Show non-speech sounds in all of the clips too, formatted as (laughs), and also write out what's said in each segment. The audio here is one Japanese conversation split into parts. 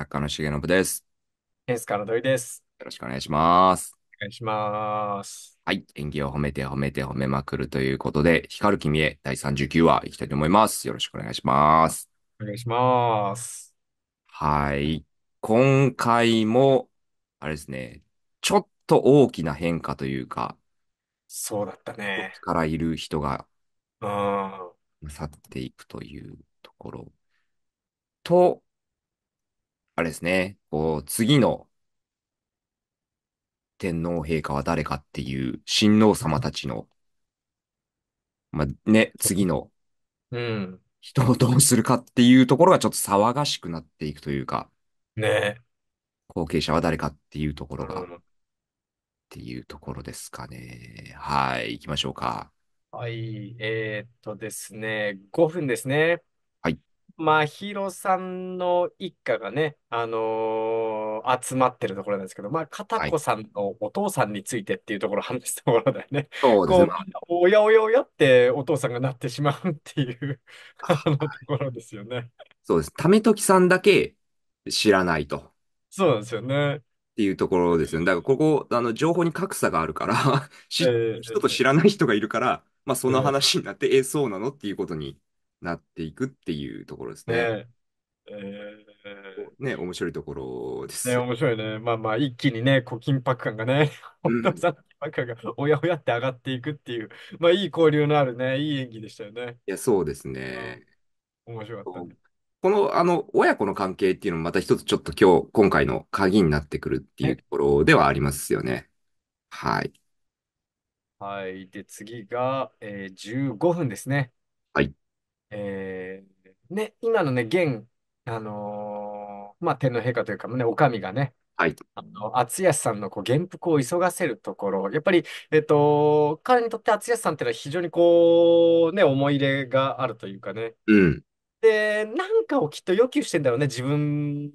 作家の重信です。エースカラドイです。よろしくお願いします。お願いします。はい。演技を褒めて褒めて褒めまくるということで、光る君へ第39話いきたいと思います。よろしくお願いします。お願いします。はい。今回も、あれですね、ちょっと大きな変化というか、そうだったね。からいる人が、うん。去っていくというところと、あれですね、こう、次の天皇陛下は誰かっていう親王様たちの、まあ、ね、次のうん。人をどうするかっていうところがちょっと騒がしくなっていくというか、ね後継者は誰かっていうところが、っうんていうところですかね。はい、行きましょうか。はい。えーっとですね、5分ですね。まひろさんの一家がね、あのー集まってるところなんですけど、まあ、片子さんのお父さんについてっていうところを話したところだよね。そうですね。おやおやおやってお父さんがなってしまうっていう (laughs) あのところですよね。そうです。たと時さんだけ知らないと。そうなんですよね。っていうところですよね。だからここ、あの、情報に格差があるから、(laughs) 知ってる人と知らない人がいるから、まあその話になって、え、そうなのっていうことになっていくっていうところですね。ねえー、ね、面白いところです。ね、面白いね。まあまあ、一気にね、こう緊迫感がね、本当さ、緊迫感がおやおやって上がっていくっていう、まあいい交流のあるね、いい演技でしたよね。いや、そうですね。うん、面白かったね。この、あの、親子の関係っていうのもまた一つちょっと今日、今回の鍵になってくるっていうところではありますよね。はい。はい。で、次が、えー、15分ですね。はい。えー、ね、今のね、現、あのーまあ、天皇陛下というか、ね、お上がね、はい。あの、敦康さんのこう元服を急がせるところ、やっぱり、えっと、彼にとって敦康さんっていうのは非常にこう、ね、思い入れがあるというかね。うん。で、なんかをきっと要求してんだろうね、自分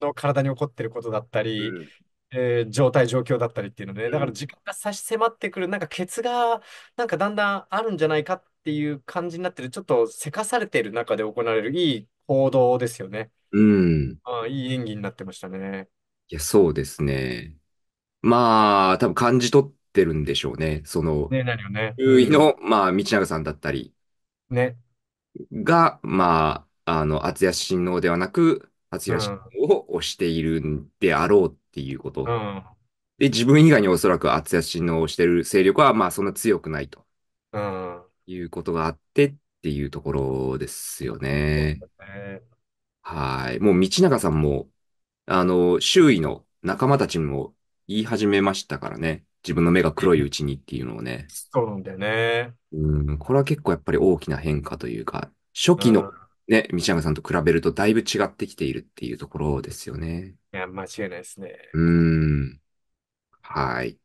の体に起こってることだったり、うんえー、状態、状況だったりっていうので、ね、だから時間が差し迫ってくる、なんかケツが、なんかだんだんあるんじゃないかっていう感じになってる、ちょっとせかされている中で行われるいい行動ですよね。うん。あいい演技になってましたね。いや、そうですね。まあ、多分感じ取ってるんでしょうね。その、ね、なるよね。優位の、まあ、道長さんだったり、ね。が、まあ、あの、厚谷親王ではなく、発也慎を推しているんであろうっていうこと。うん。で、自分以外におそらく厚谷親をしている勢力は、まあそんな強くないと。うん。いうことがあってっていうところですよね。ねはい。もう道長さんも、あの、周囲の仲間たちも言い始めましたからね。自分の目が黒いうちにっていうのをね。そうなんだよね。うん。これは結構やっぱり大きな変化というか、初期のね、道山さんと比べるとだいぶ違ってきているっていうところですよね。いや、間違いないですね。うーん。はい。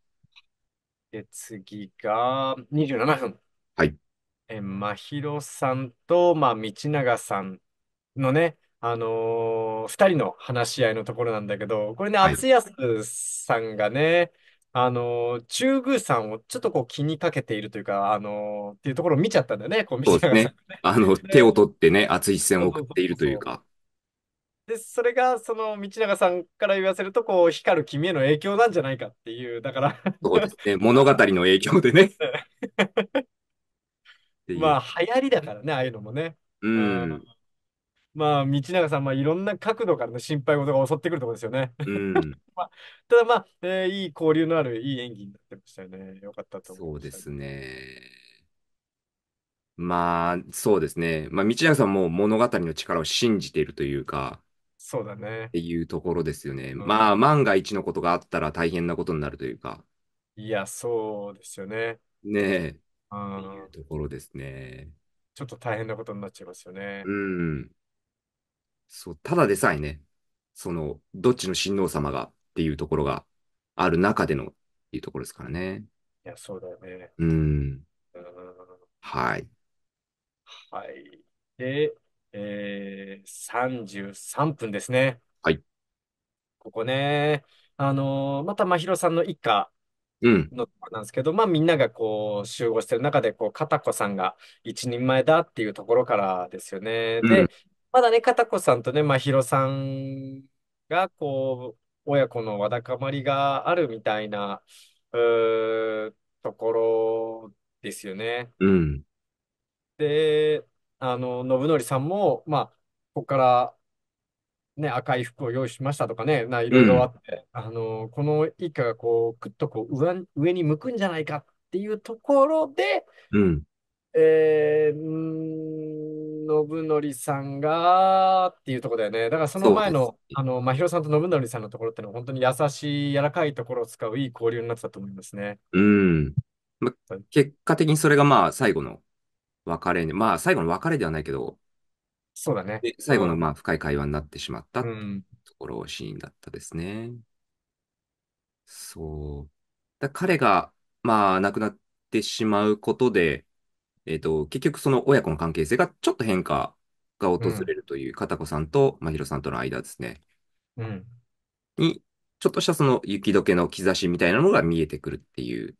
で、次が27分。はい。えまひろさんと、まあ、道長さんのね、あのー、二人の話し合いのところなんだけど、これね、はい。厚安さんがね、あの、中宮さんをちょっとこう気にかけているというか、あの、っていうところを見ちゃったんだよね、こう、そうですね。あの、手を取ってね、熱い視線を送っているというか。で、それが、その、道長さんから言わせると、こう、光る君への影響なんじゃないかっていう、だからそうですね。物語の影響でね。(laughs) っていうまあ、流行りだからね、ああいうのもね。うん。まあ、道永さん、まあ、いろんな角度からの心配事が襲ってくるところですよね。うん、(laughs) まあ、ただ、まあ、えー、いい交流のある、いい演技になってましたよね。よかったと思いまそうですね。まあ、そうですね。まあ、道永さんも物語の力を信じているというか、そうだね。っていうところですよね。うん、まあ、万が一のことがあったら大変なことになるというか。いや、そうですよね。ねえ。うん、っていうところですね。ちょっと大変なことになっちゃいますよね。うん。そう、ただでさえね、その、どっちの親王様がっていうところがある中でのっていうところですからね。いや、そうだよね。うん。うんはい。はい。で、えー、33分ですね。はい。ここね、あのーまた真宙さんの一家うん。のところなんですけど、まあみんながこう集合してる中で、こう、片子さんが一人前だっていうところからですよね。うん。で、まだね、片子さんとね、まひろさんが、こう、親子のわだかまりがあるみたいな、うーところですよね。うん。で、あの、信則さんも、まあ、ここからね、赤い服を用意しましたとかね、な、いろいろあって、あの、この一家がこう、くっとこう、上、上に向くんじゃないかっていうところで、うん。えー、ん信則さんがっていうところだよね。だからその前の、あの、まひろさんと信則さんのところってのは本当に優しい、柔らかいところを使ういい交流になってたと思いますね。うん。ま、結果的にそれがまあ最後の別れに、まあ最後の別れではないけど、そうだね。で最後のまあ深い会話になってしまったっうん。ところシーンだったですね。そう。だ彼がまあ亡くなってしまうことで、えっ、ー、と、結局その親子の関係性がちょっと変化が訪れるという、片子さんと真宙さんとの間ですね。うん。に、ちょっとしたその雪解けの兆しみたいなのが見えてくるっていう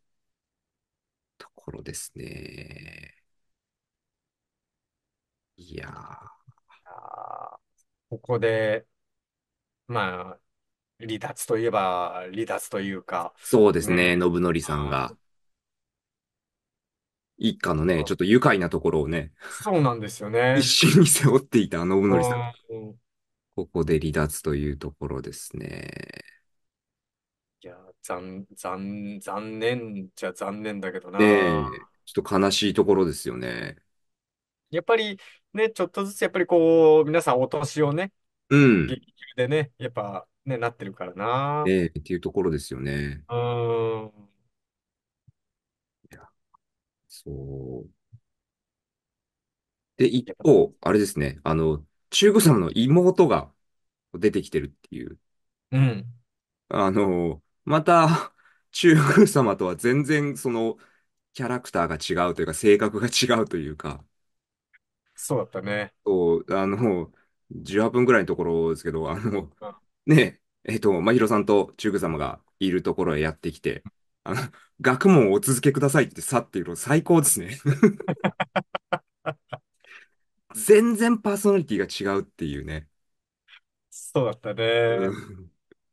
ところですね。いやー。ここで、まあ、離脱といえば離脱というか。そうですね、信則さんが。一家のね、ちょっと愉快なところをね、そうなんですよね。一心に背負っていた信則さんんここで離脱というところですね。いや、残、残、残念じゃ残念だけどな。ねえ、ちょっと悲しいところですよね。やっぱりね、ちょっとずつやっぱりこう、皆さんお年をね、うん。激急でね、やっぱね、なってるからな。ねえ、っていうところですよね。うん。そう。で、一方、あれですね、あの、中子様の妹が出てきてるっていう。うん。あの、また、中宮様とは全然そのキャラクターが違うというか性格が違うというか、そうだったね。そう、あの、18分ぐらいのところですけど、あの、うんねえ、っと、まひろさんと中宮様がいるところへやってきて、あの、学問をお続けくださいって去っていうの最高ですね (laughs) 全然パーソナリティが違うっていうね。そうだったね。うん。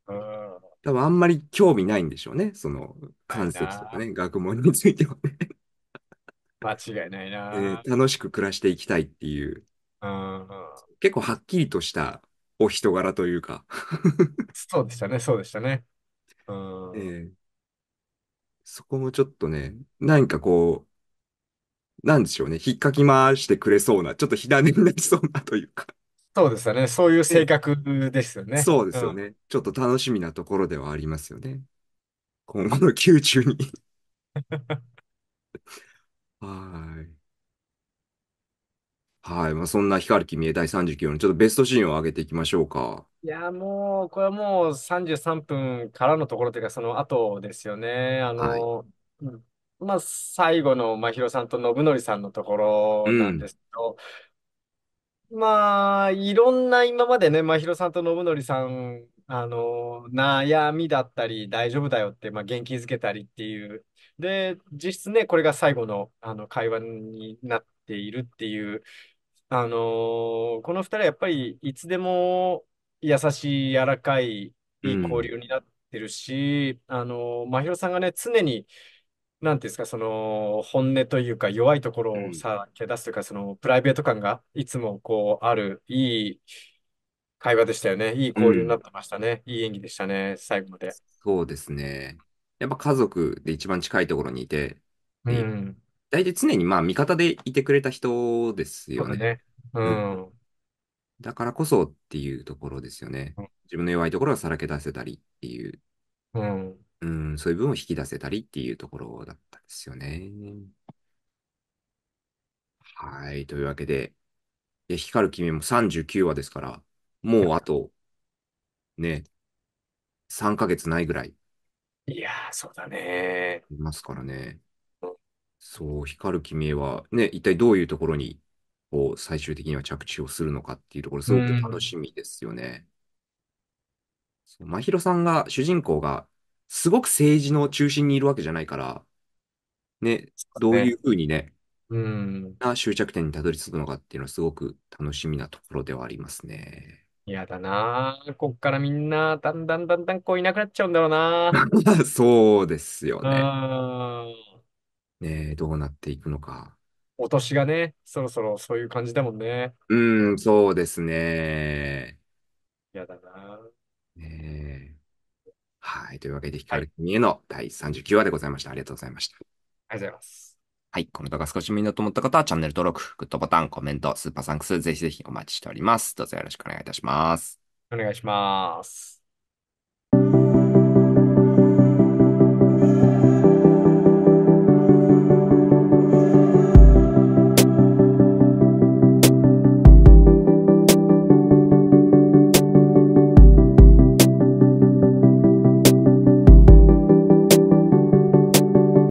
多分あんまり興味ないんでしょうね。その、関節とかね、学問については間違いないな、えー、楽しく暮らしていきたいっていう。うん。結構はっきりとしたお人柄というかそうでしたね、そうでしたね。うん。えーそこもちょっとね、何かこう、なんでしょうね、引っかき回してくれそうな、ちょっと火種になりそうなというか。そうですよね。そういう性格ですよね。そうですよね。うんちょっと楽しみなところではありますよね。今後の宮 (laughs) 中に (laughs) はい。はい。まあ、そんな光る君へ第39話のちょっとベストシーンを上げていきましょうか。いや、もう、これはもう33分からのところというか、その後ですよね。あはい。の、うんまあ、最後の、ま宙さんと信則さんのところなんですけど、まあ、いろんな今までね、まひろさんと信則さん、あの、悩みだったり、大丈夫だよって、まあ、元気づけたりっていう。で、実質ね、これが最後の、あの、会話になっているっていう。あのーこの二人はやっぱりいつでも優しい、柔らかい、いい交流になってるし、あのー、真宙さんがね、常に、なんていうんですか、その、本音というか、弱いところをさけ出すというか、その、プライベート感がいつもこう、ある、いい会話でしたよね。いい交流になってましたね。いい演技でしたね、最後まで。そうですね。やっぱ家族で一番近いところにいて、うん。大体常にまあ味方でいてくれた人ですよね。ね。うん。だからこそっていうところですよね自分の弱いところはさらけ出せたりっていう、うん。うん、そういう部分を引き出せたりっていうところだったんですよね。はい。というわけで、いや光る君も39話ですから、もうあと、ね、3ヶ月ないぐらいいやー、そうだね。いますからね。そう、光る君は、ね、一体どういうところに、こう、最終的には着地をするのかっていうところ、すごく楽しみですよね。そう、真宙さんが、主人公が、すごく政治の中心にいるわけじゃないから、ね、どういうふうにね、うん。な終着点にたどり着くのかっていうのはすごく楽しみなところではありますね。嫌だなあこっからみんな、だんだんだんだんこういなくなっちゃうんだろうな (laughs) そうですよね。あね、どうなっていくのか。お年がね、そろそろそういう感じだもんね。うん、そうですね。嫌だな。ねはい。というわけで、は光る君への第39話でございました。ありがとうございました。ありがとうございます。はい。この動画少し見ようと思った方は、チャンネル登録、グッドボタン、コメント、スーパーサンクス、ぜひぜひお待ちしております。どうぞよろしくお願いいたします。お願いします。